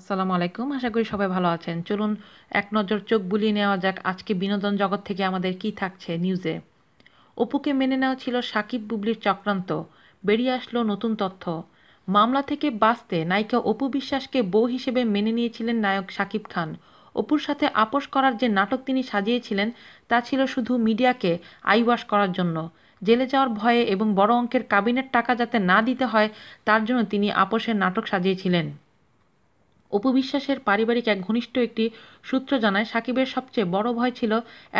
আসসালামু আলাইকুম আশা করি সবাই ভালো আছেন চলুন এক নজর চোখ বুলিয়ে নেওয়া যাক আজকে বিনোদন জগৎ থেকে আমাদের কি থাকছে নিউজে অপুকে মেনে নেওয়া ছিল সাকিব বুবলির চক্রান্ত বেরিয়ে আসলো নতুন তথ্য মামলা থেকে বাঁচতে নায়িকা অপু বিশ্বাসকে বউ হিসেবে মেনে নিয়েছিলেন নায়ক সাকিব খান অপুর সাথে আপোষ করার যে নাটক তিনি সাজিয়েছিলেন তা ছিল শুধু মিডিয়াকে আইওয়াশ করার জন্য জেলে যাওয়ার ভয়ে এবং বড় অঙ্কের কাবিনের টাকা যাতে না দিতে হয় তার জন্য তিনি আপোষের নাটক সাজিয়েছিলেন অপু পারিবারিক এক ঘনিষ্ঠ একটি সূত্র জানায় সাকিবের সবচেয়ে বড় ভয় ছিল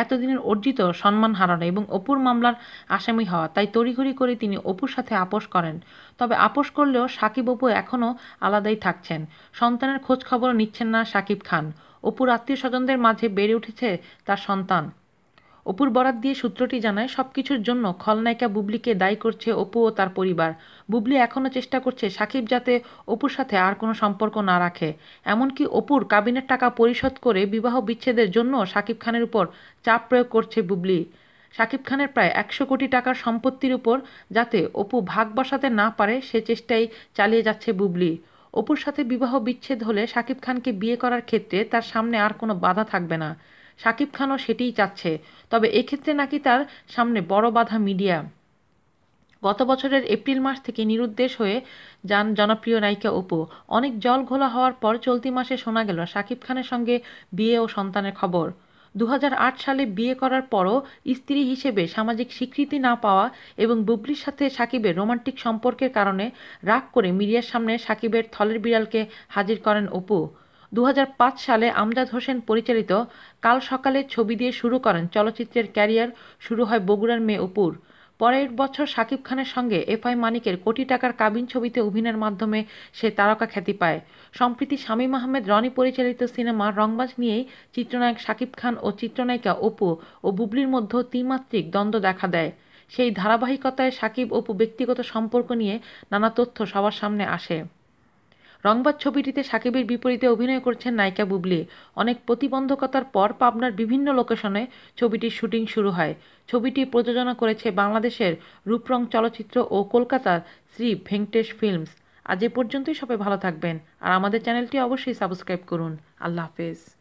এতদিনের অর্জিত সম্মান হারানো এবং অপুর মামলার আসামি হওয়া তাই তড়িঘড়ি করে তিনি অপুর সাথে আপোষ করেন তবে আপোষ করলেও সাকিব অপু এখনও আলাদাই থাকছেন সন্তানের খোঁজখবরও নিচ্ছেন না সাকিব খান অপুর আত্মীয় স্বজনদের মাঝে বেড়ে উঠেছে তার সন্তান অপুর বরাত দিয়ে সূত্রটি জানায় সবকিছুর জন্য খলনায়িকা বুবলিকে দায়ী করছে অপু ও তার পরিবার বুবলি এখনও চেষ্টা করছে সাকিব যাতে অপুর সাথে আর কোনো সম্পর্ক না রাখে এমনকি অপুর কাবিনের টাকা পরিশোধ করে বিবাহ বিচ্ছেদের জন্য সাকিব খানের উপর চাপ প্রয়োগ করছে বুবলি সাকিব খানের প্রায় একশো কোটি টাকার সম্পত্তির উপর যাতে অপু ভাগ বসাতে না পারে সে চেষ্টাই চালিয়ে যাচ্ছে বুবলি অপুর সাথে বিবাহ বিচ্ছেদ হলে সাকিব খানকে বিয়ে করার ক্ষেত্রে তার সামনে আর কোনো বাধা থাকবে না সাকিব খানও সেটিই চাচ্ছে তবে এক্ষেত্রে নাকি তার সামনে বড় বাধা মিডিয়া গত বছরের এপ্রিল মাস থেকে নিরুদ্দেশ হয়ে যান জনপ্রিয় নায়িকা অপু অনেক জল ঘোলা হওয়ার পর চলতি মাসে শোনা গেল সাকিব খানের সঙ্গে বিয়ে ও সন্তানের খবর দু সালে বিয়ে করার পরও স্ত্রী হিসেবে সামাজিক স্বীকৃতি না পাওয়া এবং বুবলির সাথে সাকিবের রোমান্টিক সম্পর্কের কারণে রাগ করে মিডিয়ার সামনে সাকিবের থলের বিড়ালকে হাজির করেন অপু দু সালে আমজাদ হোসেন পরিচালিত কাল সকালে ছবি দিয়ে শুরু করেন চলচ্চিত্রের ক্যারিয়ার শুরু হয় বগুড়ার মেয়ে অপুর পরের বছর শাকিব খানের সঙ্গে এফআই মানিকের কোটি টাকার কাবিন ছবিতে অভিনয়ের মাধ্যমে সে তারকা খ্যাতি পায় সম্প্রীতি শামীম আহমেদ রনি পরিচালিত সিনেমা রংবাজ নিয়েই চিত্রনায়ক শাকিব খান ও চিত্রনায়িকা অপু ও বুবলির মধ্যে ত্রিমাত্রিক দ্বন্দ্ব দেখা দেয় সেই ধারাবাহিকতায় সাকিব অপু ব্যক্তিগত সম্পর্ক নিয়ে নানা তথ্য সবার সামনে আসে রংবাদ ছবিটিতে সাকিবের বিপরীতে অভিনয় করছেন নায়িকা বুবলি অনেক প্রতিবন্ধকতার পর পাবনার বিভিন্ন লোকেশনে ছবিটির শুটিং শুরু হয় ছবিটি প্রযোজনা করেছে বাংলাদেশের রূপরং চলচ্চিত্র ও কলকাতার শ্রী ভেঙ্কটেশ ফিল্মস আজ এ পর্যন্তই সবাই ভালো থাকবেন আর আমাদের চ্যানেলটি অবশ্যই সাবস্ক্রাইব করুন আল্লাহ হাফেজ